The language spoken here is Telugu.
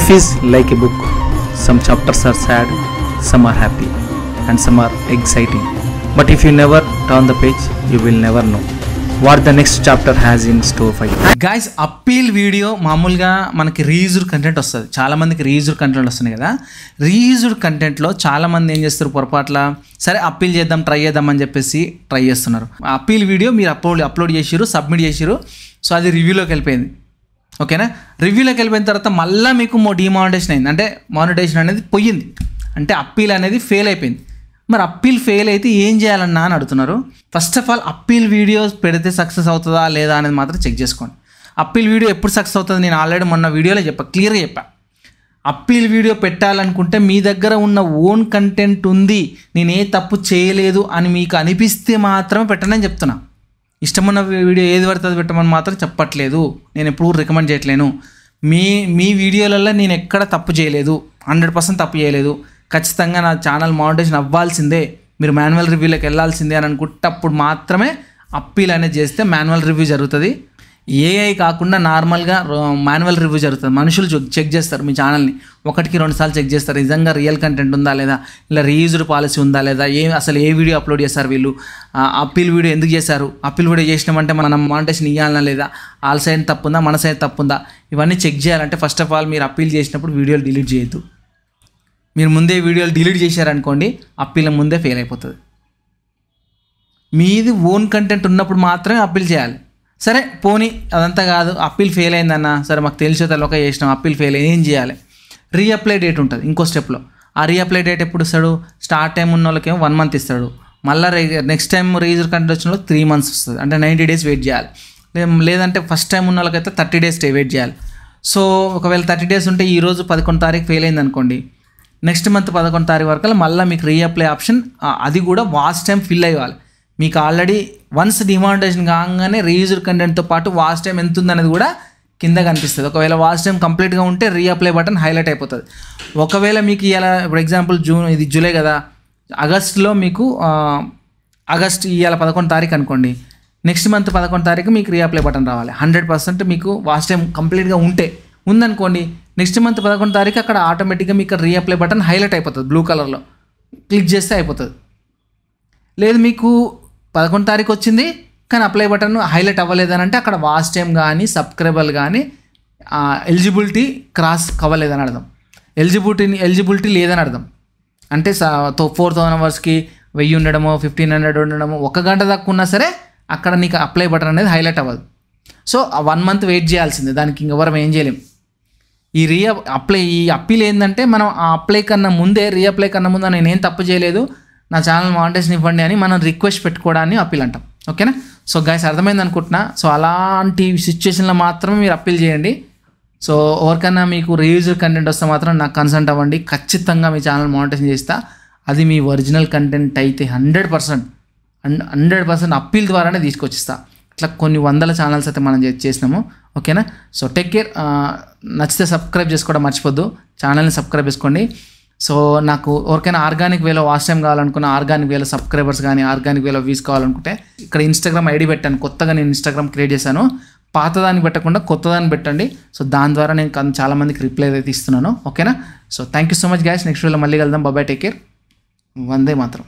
life is like a book some chapters are sad some are happy and some are exciting but if you never turn the page you will never know what the next chapter has in store hi guys appeal video మామూలుగా మనకి రీయూజ్డ్ కంటెంట్ వస్తుంది చాలామందికి రీయూజ్డ్ కంటెంట్ వస్తుంది కదా రీయూజ్డ్ కంటెంట్లో చాలామంది ఏం చేస్తారు పొరపాట్ల సరే అప్పీల్ చేద్దాం ట్రై చేద్దాం అని చెప్పేసి ట్రై చేస్తున్నారు అప్పీల్ వీడియో మీరు అప్లోడ్ అప్లోడ్ చేసిరు సబ్మిట్ చేసిరు సో అది రివ్యూలోకి వెళ్ళిపోయింది ఓకేనా రివ్యూలోకి వెళ్ళిపోయిన తర్వాత మళ్ళీ మీకు మో డిమానిటేషన్ అయింది అంటే మానిటేషన్ అనేది పోయింది అంటే అప్పీల్ అనేది ఫెయిల్ అయిపోయింది మరి అప్పీల్ ఫెయిల్ అయితే ఏం చేయాలన్నా అని అడుగుతున్నారు first of all appeal videos పెడితే సక్సెస్ అవుతుందా లేదా అనేది మాత్రం చెక్ చేసుకోండి అప్పీల్ వీడియో ఎప్పుడు సక్సెస్ అవుతుంది నేను ఆల్రెడీ మొన్న వీడియోలో చెప్పా క్లియర్గా చెప్పా అప్పీల్ వీడియో పెట్టాలనుకుంటే మీ దగ్గర ఉన్న ఓన్ కంటెంట్ ఉంది నేనే తప్పు చేయలేదు అని మీకు అనిపిస్తే మాత్రమే పెట్టనని చెప్తున్నా ఇష్టమున్న వీడియో ఏది పడుతుంది పెట్టమని మాత్రం చెప్పట్లేదు నేను ఎప్పుడూ రికమెండ్ చేయట్లేను మీ మీ వీడియోలలో నేను ఎక్కడ తప్పు చేయలేదు హండ్రెడ్ పర్సెంట్ తప్పు చేయలేదు ఖచ్చితంగా నా ఛానల్ మానిటైజేషన్ అవ్వాల్సిందే మీరు మాన్యువల్ రివ్యూలోకి వెళ్ళాల్సిందే అని అనుకుంటే అప్పుడు మాత్రమే అప్పీల్ అనేది చేస్తే మాన్యువల్ రివ్యూ జరుగుతుంది ఏఐ కాకుండా నార్మల్గా మాన్యువల్ రివ్యూ జరుగుతుంది మనుషులు చెక్ చేస్తారు మీ ఛానల్ని ఒకటికి రెండు సార్లు చెక్ చేస్తారు నిజంగా రియల్ కంటెంట్ ఉందా లేదా ఇలా రీయూజ్డ్ పాలసీ ఉందా లేదా ఏ అసలు ఏ వీడియో అప్లోడ్ చేస్తారు వీళ్ళు అప్పీల్ వీడియో ఎందుకు చేశారు అప్పీల్ వీడియో చేసినామంటే మనం మానిటేషన్ ఇవ్వాలన్నా లేదా వాళ్ళ సైడ్ తప్పుందా మన సైడ్ తప్పుందా ఇవన్నీ చెక్ చేయాలంటే ఫస్ట్ ఆఫ్ ఆల్ మీరు అప్పీల్ చేసినప్పుడు వీడియోలు డిలీట్ చేయొద్దు మీరు ముందే వీడియోలు డిలీట్ చేశారనుకోండి అప్పీల్ ముందే ఫెయిల్ అయిపోతుంది మీది ఓన్ కంటెంట్ ఉన్నప్పుడు మాత్రమే అప్పీల్ చేయాలి సరే పోనీ అదంతా కాదు అప్పీల్ ఫెయిల్ అయిందన్న సరే మాకు తెలిసే తర్వాత చేసినాం అప్పీల్ ఫెయిల్ అయింది ఏం చేయాలి రీఅప్లై డేట్ ఉంటుంది ఇంకో స్టెప్లో ఆ రీఅప్లై డేట్ ఎప్పుడు ఇస్తాడు స్టార్ట్ టైం ఉన్న వాళ్ళకేమో వన్ మంత్ ఇస్తాడు మళ్ళీ నెక్స్ట్ టైం రీజర్ కంటే వచ్చిన త్రీ మంత్స్ వస్తుంది అంటే నైంటీ డేస్ వెయిట్ చేయాలి లేదంటే ఫస్ట్ టైం ఉన్న వాళ్ళకైతే థర్టీ డేస్ వెయిట్ చేయాలి సో ఒకవేళ థర్టీ డేస్ ఉంటే ఈరోజు పదకొండు తారీఖు ఫెయిల్ అయింది అనుకోండి నెక్స్ట్ మంత్ పదకొండు తారీఖు వరకు మళ్ళీ మీకు రీఅప్లై ఆప్షన్ అది కూడా వాస్ట్ టైం ఫిల్ అయ్యాలి మీకు ఆల్రెడీ వన్స్ డిమానిటైజేషన్ కాగానే రీయూజర్ కంటెంట్తో పాటు వాచ్ టైం ఎంత ఉందనేది కూడా కింద కనిపిస్తుంది ఒకవేళ వాచ్ టైం కంప్లీట్గా ఉంటే రీఅప్లై బటన్ హైలైట్ అయిపోతుంది ఒకవేళ మీకు ఇలా ఫర్ ఎగ్జాంపుల్ జూన్ ఇది జూలై కదా ఆగస్ట్లో మీకు ఆగస్ట్ ఇవాళ పదకొండు తారీఖు అనుకోండి నెక్స్ట్ మంత్ పదకొండు తారీఖు మీకు రీఅప్లై బటన్ రావాలి హండ్రెడ్ పర్సెంట్ మీకు వాచ్ టైం కంప్లీట్గా ఉంటే ఉందనుకోండి నెక్స్ట్ మంత్ పదకొండు తారీఖు అక్కడ ఆటోమేటిక్గా మీకు రీఅప్లై బటన్ హైలైట్ అయిపోతుంది బ్లూ కలర్లో క్లిక్ చేస్తే అయిపోతుంది లేదు మీకు పదకొండు తారీఖు వచ్చింది కానీ అప్లై బటన్ హైలైట్ అవ్వలేదని అంటే అక్కడ వాస్ టైం కానీ సబ్స్క్రైబర్ కానీ ఎలిజిబిలిటీ క్రాస్ కవ్వలేదని అర్థం ఎలిజిబిలిటీని ఎలిజిబిలిటీ లేదని అర్థం అంటే ఫోర్ థౌసండ్ అవర్స్కి వెయ్యి ఉండడమో ఫిఫ్టీన్ హండ్రెడ్ ఉండడమో ఒక గంట దాకా ఉన్నా సరే అక్కడ నీకు అప్లై బటన్ అనేది హైలైట్ అవ్వదు సో వన్ మంత్ వెయిట్ చేయాల్సిందే దానికి ఇంకెవరం ఏం చేయలేం ఈ రీ అప్లై ఈ అప్పీల్ ఏంటంటే మనం ఆ అప్లై కన్నా ముందే రీ అప్లై కన్నా ముందు నేనేం తప్పు చేయలేదు నా ఛానల్ మానిటేషన్ ఇవ్వండి అని మనం రిక్వెస్ట్ పెట్టుకోవడాన్ని అప్పీల్ అంటాం ఓకేనా సో గైస్ అర్థమైంది అనుకుంటున్నా సో అలాంటి సిచ్యువేషన్లో మాత్రమే మీరు అప్పీల్ చేయండి సో ఎవరికైనా మీకు రివ్యూజర్ కంటెంట్ వస్తే మాత్రం నాకు కన్సల్ట్ అవ్వండి ఖచ్చితంగా మీ ఛానల్ మానిటైజ్ చేస్తా అది మీ ఒరిజినల్ కంటెంట్ అయితే hundred percent hundred percent appeal ద్వారానే తీసుకొచ్చిస్తా ఇట్లా కొన్ని వందల ఛానల్స్ అయితే మనం చేసినాము ఓకేనా సో టేక్ కేర్ నచ్చితే సబ్స్క్రైబ్ చేసుకోవడం మర్చిపోద్దు ఛానల్ని సబ్స్క్రైబ్ చేసుకోండి సో నాకు ఎవరికైనా ఆర్గానిక్ వేలో వాచ్ టైం కావాలనుకున్న ఆర్గానిక్ వేలో సబ్స్క్రైబర్స్ కానీ ఆర్గానిక్ వేలో వీస్ కావాలనుకుంటే ఇక్కడ ఇన్స్టాగ్రామ్ ఐడి పెట్టాను కొత్తగా నేను ఇన్స్టాగ్రామ్ క్రియేట్ చేశాను పాతదాన్ని పెట్టకుండా కొత్తదాన్ని పెట్టండి సో దాని ద్వారా నేను చాలామందికి రిప్లై అయితే ఇస్తున్నాను ఓకేనా so thank you so much guys next వీళ్ళు మళ్ళీ వెళ్దాం బాబాయ్ టేక్ కేర్ వందే మాత్రం